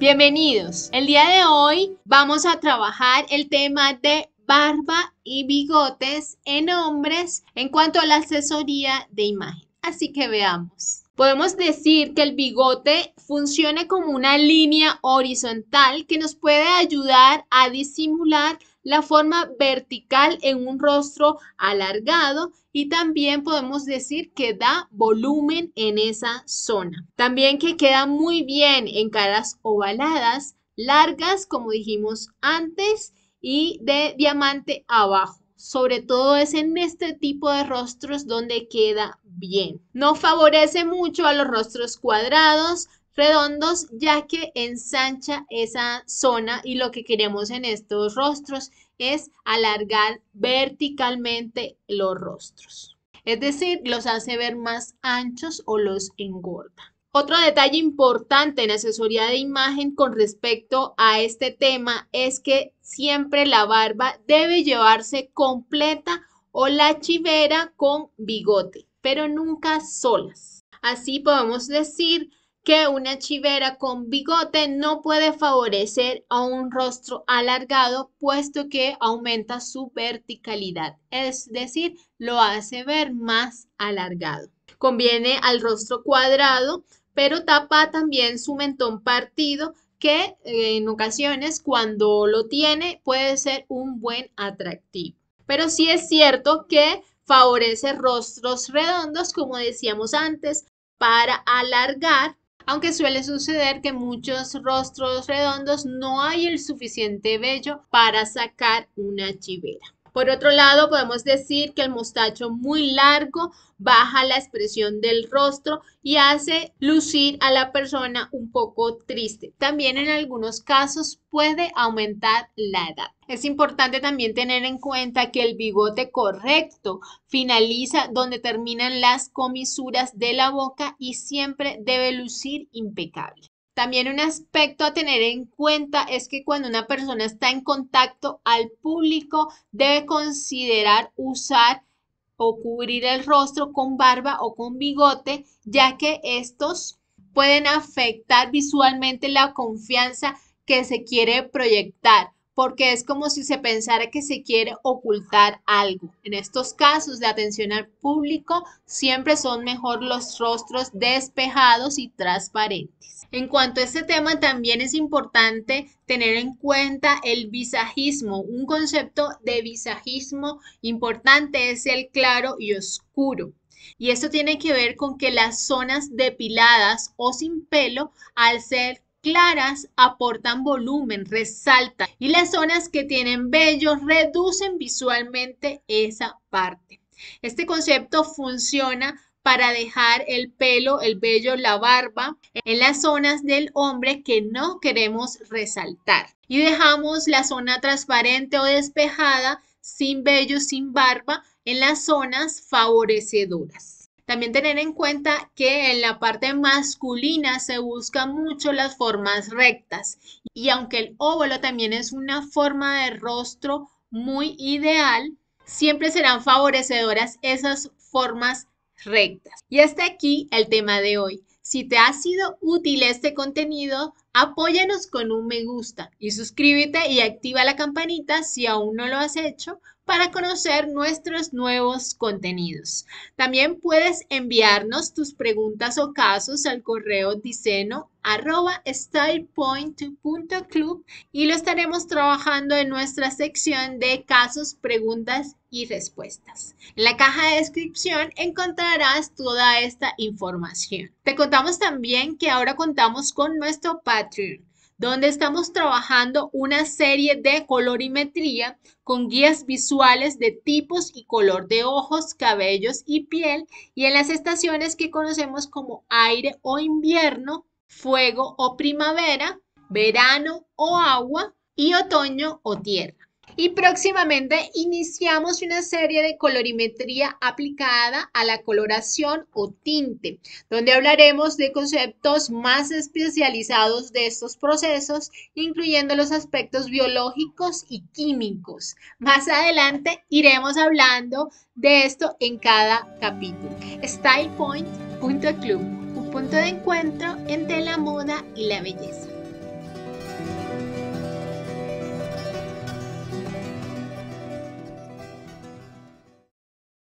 Bienvenidos. El día de hoy vamos a trabajar el tema de barba y bigotes en hombres en cuanto a la asesoría de imagen. Así que veamos. Podemos decir que el bigote funciona como una línea horizontal que nos puede ayudar a disimular la forma vertical en un rostro alargado y también podemos decir que da volumen en esa zona. También que queda muy bien en caras ovaladas, largas, como dijimos antes, y de diamante abajo. Sobre todo es en este tipo de rostros donde queda bien. No favorece mucho a los rostros cuadrados, redondos ya que ensancha esa zona y lo que queremos en estos rostros es alargar verticalmente los rostros. Es decir, los hace ver más anchos o los engorda. Otro detalle importante en asesoría de imagen con respecto a este tema es que siempre la barba debe llevarse completa o la chivera con bigote, pero nunca solas. Así podemos decir que una chivera con bigote no puede favorecer a un rostro alargado, puesto que aumenta su verticalidad, es decir, lo hace ver más alargado. Conviene al rostro cuadrado, pero tapa también su mentón partido, que eh, en ocasiones cuando lo tiene puede ser un buen atractivo. Pero sí es cierto que favorece rostros redondos, como decíamos antes, para alargar aunque suele suceder que muchos rostros redondos no hay el suficiente vello para sacar una chivera. Por otro lado, podemos decir que el mostacho muy largo baja la expresión del rostro y hace lucir a la persona un poco triste. También en algunos casos puede aumentar la edad. Es importante también tener en cuenta que el bigote correcto finaliza donde terminan las comisuras de la boca y siempre debe lucir impecable. También un aspecto a tener en cuenta es que cuando una persona está en contacto al público debe considerar usar o cubrir el rostro con barba o con bigote, ya que estos pueden afectar visualmente la confianza que se quiere proyectar porque es como si se pensara que se quiere ocultar algo. En estos casos de atención al público, siempre son mejor los rostros despejados y transparentes. En cuanto a este tema, también es importante tener en cuenta el visajismo. Un concepto de visajismo importante es el claro y oscuro. Y esto tiene que ver con que las zonas depiladas o sin pelo, al ser claras aportan volumen, resaltan y las zonas que tienen vello reducen visualmente esa parte. Este concepto funciona para dejar el pelo, el vello, la barba en las zonas del hombre que no queremos resaltar. Y dejamos la zona transparente o despejada, sin vello, sin barba, en las zonas favorecedoras. También tener en cuenta que en la parte masculina se buscan mucho las formas rectas y aunque el óvulo también es una forma de rostro muy ideal, siempre serán favorecedoras esas formas rectas. Y este aquí el tema de hoy. Si te ha sido útil este contenido, Apóyanos con un me gusta y suscríbete y activa la campanita si aún no lo has hecho para conocer nuestros nuevos contenidos. También puedes enviarnos tus preguntas o casos al correo diseno y lo estaremos trabajando en nuestra sección de casos, preguntas y respuestas. En la caja de descripción encontrarás toda esta información. Te contamos también que ahora contamos con nuestro Patreon donde estamos trabajando una serie de colorimetría con guías visuales de tipos y color de ojos, cabellos y piel y en las estaciones que conocemos como aire o invierno, fuego o primavera, verano o agua y otoño o tierra. Y próximamente iniciamos una serie de colorimetría aplicada a la coloración o tinte, donde hablaremos de conceptos más especializados de estos procesos, incluyendo los aspectos biológicos y químicos. Más adelante iremos hablando de esto en cada capítulo. StylePoint.club, un punto de encuentro entre la moda y la belleza.